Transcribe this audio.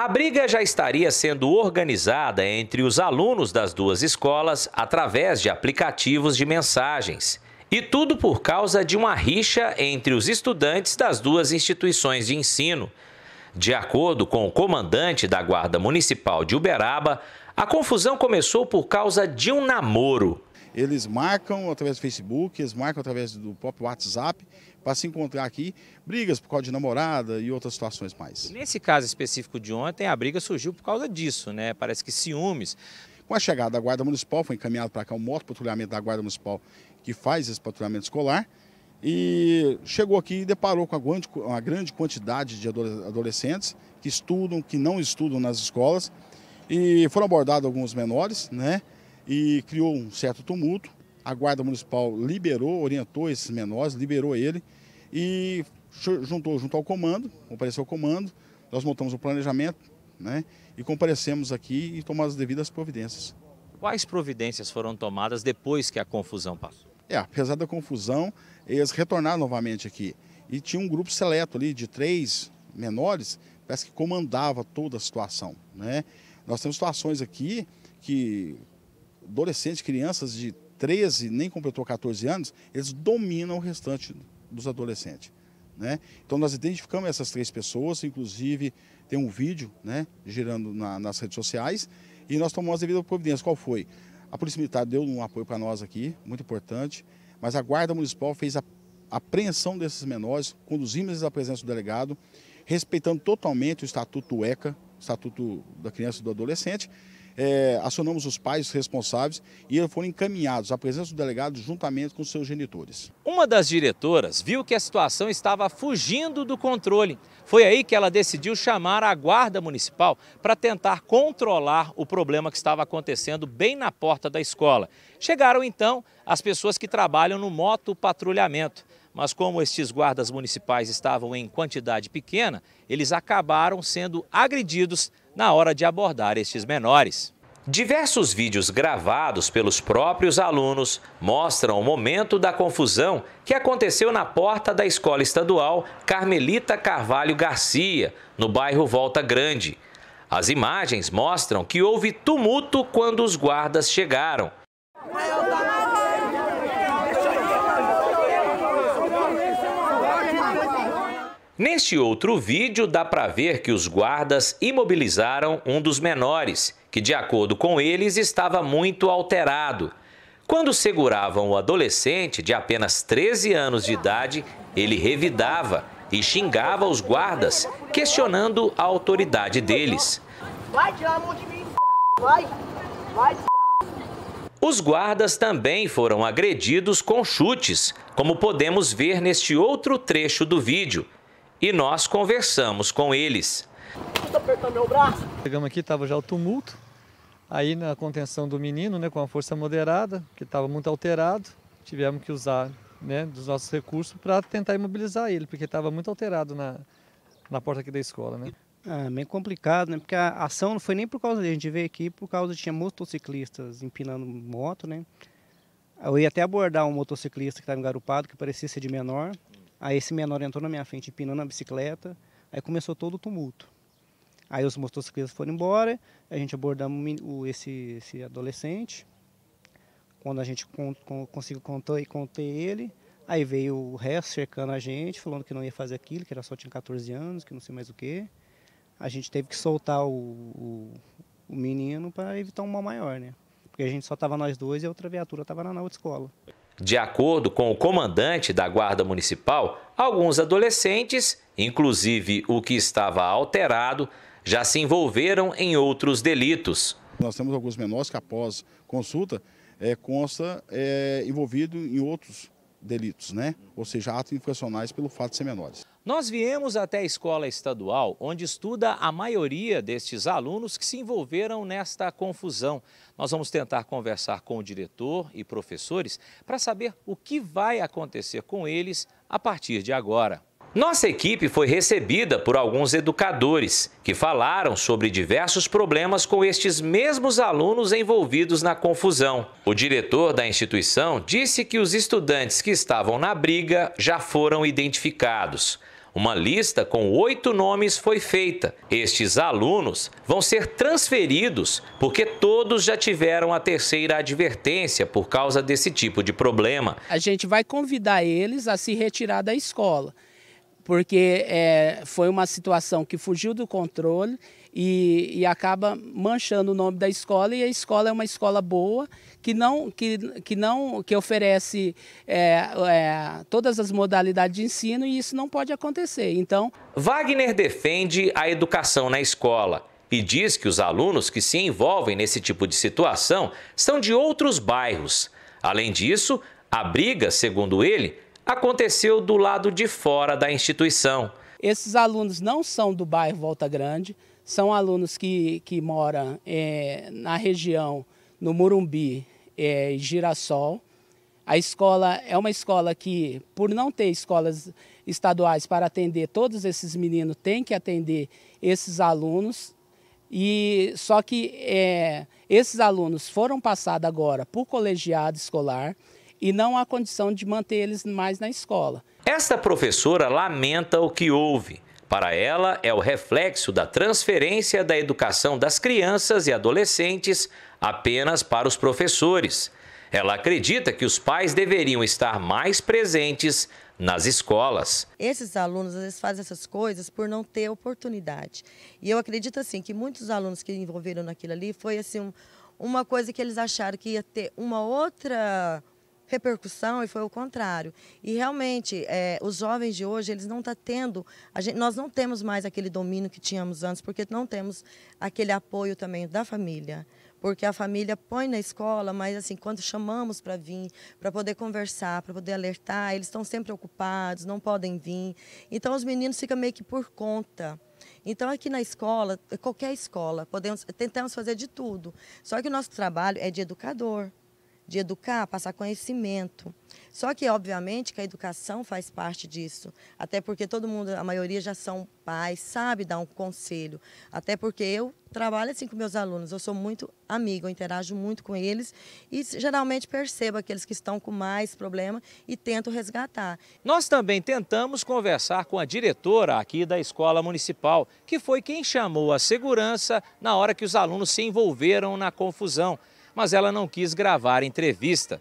A briga já estaria sendo organizada entre os alunos das duas escolas através de aplicativos de mensagens. E tudo por causa de uma rixa entre os estudantes das duas instituições de ensino. De acordo com o comandante da Guarda Municipal de Uberaba, a confusão começou por causa de um namoro. Eles marcam através do Facebook, eles marcam através do próprio WhatsApp para se encontrar aqui, brigas por causa de namorada e outras situações mais. Nesse caso específico de ontem, a briga surgiu por causa disso, né? Parece que ciúmes. Com a chegada da Guarda Municipal, foi encaminhado para cá um moto patrulhamento da Guarda Municipal que faz esse patrulhamento escolar. E chegou aqui e deparou com uma grande quantidade de adolescentes que estudam, que não estudam nas escolas. E foram abordados alguns menores, né? E criou um certo tumulto a Guarda Municipal liberou, orientou esses menores, liberou ele e juntou junto ao comando, compareceu ao comando, nós montamos o planejamento né, e comparecemos aqui e tomamos as devidas providências. Quais providências foram tomadas depois que a confusão passou? É, apesar da confusão, eles retornaram novamente aqui. E tinha um grupo seleto ali de três menores, parece que comandava toda a situação. Né? Nós temos situações aqui que adolescentes, crianças de 13, nem completou 14 anos, eles dominam o restante dos adolescentes. Né? Então nós identificamos essas três pessoas, inclusive tem um vídeo né, girando na, nas redes sociais e nós tomamos as devidas providências. Qual foi? A Polícia Militar deu um apoio para nós aqui, muito importante, mas a Guarda Municipal fez a apreensão desses menores, conduzimos eles à presença do delegado, respeitando totalmente o Estatuto ECA, Estatuto da Criança e do Adolescente, é, acionamos os pais responsáveis e eles foram encaminhados à presença do delegado juntamente com seus genitores. Uma das diretoras viu que a situação estava fugindo do controle. Foi aí que ela decidiu chamar a guarda municipal para tentar controlar o problema que estava acontecendo bem na porta da escola. Chegaram então as pessoas que trabalham no moto patrulhamento. Mas como estes guardas municipais estavam em quantidade pequena, eles acabaram sendo agredidos na hora de abordar estes menores. Diversos vídeos gravados pelos próprios alunos mostram o momento da confusão que aconteceu na porta da escola estadual Carmelita Carvalho Garcia, no bairro Volta Grande. As imagens mostram que houve tumulto quando os guardas chegaram. Neste outro vídeo, dá para ver que os guardas imobilizaram um dos menores, que, de acordo com eles, estava muito alterado. Quando seguravam o adolescente, de apenas 13 anos de idade, ele revidava e xingava os guardas, questionando a autoridade deles. Vai tirar a mão de mim, vai, vai. Os guardas também foram agredidos com chutes, como podemos ver neste outro trecho do vídeo, e nós conversamos com eles. Chegamos aqui, estava já o tumulto, aí na contenção do menino, né, com a força moderada, que estava muito alterado, tivemos que usar né, dos nossos recursos para tentar imobilizar ele, porque estava muito alterado na, na porta aqui da escola. Né. É, bem complicado, né? Porque a ação não foi nem por causa dele. A gente veio aqui por causa tinha motociclistas empinando moto, né? Eu ia até abordar um motociclista que estava engarupado, que parecia ser de menor. Aí esse menor entrou na minha frente empinando a bicicleta, aí começou todo o tumulto. Aí os motociclistas foram embora, a gente abordamos esse, esse adolescente. Quando a gente con, con, conseguiu conter, ele, aí veio o resto cercando a gente, falando que não ia fazer aquilo, que era só tinha 14 anos, que não sei mais o quê. A gente teve que soltar o, o, o menino para evitar um mal maior, né? Porque a gente só estava nós dois e a outra viatura estava na, na outra escola. De acordo com o comandante da Guarda Municipal, alguns adolescentes, inclusive o que estava alterado, já se envolveram em outros delitos. Nós temos alguns menores que, após consulta, é, consta é, envolvido em outros delitos, né? ou seja, atos infracionais pelo fato de ser menores. Nós viemos até a escola estadual, onde estuda a maioria destes alunos que se envolveram nesta confusão. Nós vamos tentar conversar com o diretor e professores para saber o que vai acontecer com eles a partir de agora. Nossa equipe foi recebida por alguns educadores que falaram sobre diversos problemas com estes mesmos alunos envolvidos na confusão. O diretor da instituição disse que os estudantes que estavam na briga já foram identificados. Uma lista com oito nomes foi feita. Estes alunos vão ser transferidos porque todos já tiveram a terceira advertência por causa desse tipo de problema. A gente vai convidar eles a se retirar da escola porque é, foi uma situação que fugiu do controle e, e, acaba manchando o nome da escola e a escola é uma escola boa que não que, que não que oferece é, é, todas as modalidades de ensino e isso não pode acontecer então Wagner defende a educação na escola e diz que os alunos que se envolvem nesse tipo de situação são de outros bairros além disso a briga segundo ele aconteceu do lado de fora da instituição. Esses alunos não são do bairro Volta Grande, são alunos que, que moram é, na região, no Murumbi é, e é, Girassol. A escola é uma escola que, por não ter escolas estaduais para atender todos esses meninos, tem que atender esses alunos. E só que é, esses alunos foram passados agora por colegiado escolar e não há condição de manter eles mais na escola. Esta professora lamenta o que houve. Para ela, é o reflexo da transferência da educação das crianças e adolescentes apenas para os professores. Ela acredita que os pais deveriam estar mais presentes nas escolas. Esses alunos às vezes fazem essas coisas por não ter oportunidade. E eu acredito assim que muitos alunos que envolveram naquilo ali foi assim um, uma coisa que eles acharam que ia ter uma outra repercussão e foi o contrário. E realmente, é, os jovens de hoje, eles não estão tá tendo, gente, nós não temos mais aquele domínio que tínhamos antes, porque não temos aquele apoio também da família porque a família põe na escola, mas assim, quando chamamos para vir, para poder conversar, para poder alertar, eles estão sempre ocupados, não podem vir. Então os meninos ficam meio que por conta. Então aqui na escola, qualquer escola, podemos tentamos fazer de tudo. Só que o nosso trabalho é de educador de educar, passar conhecimento. Só que, obviamente, que a educação faz parte disso, até porque todo mundo, a maioria já são pais, sabe dar um conselho, até porque eu trabalho assim com meus alunos, eu sou muito amigo, eu interajo muito com eles e geralmente percebo aqueles que estão com mais problema e tento resgatar. Nós também tentamos conversar com a diretora aqui da escola municipal, que foi quem chamou a segurança na hora que os alunos se envolveram na confusão mas ela não quis gravar entrevista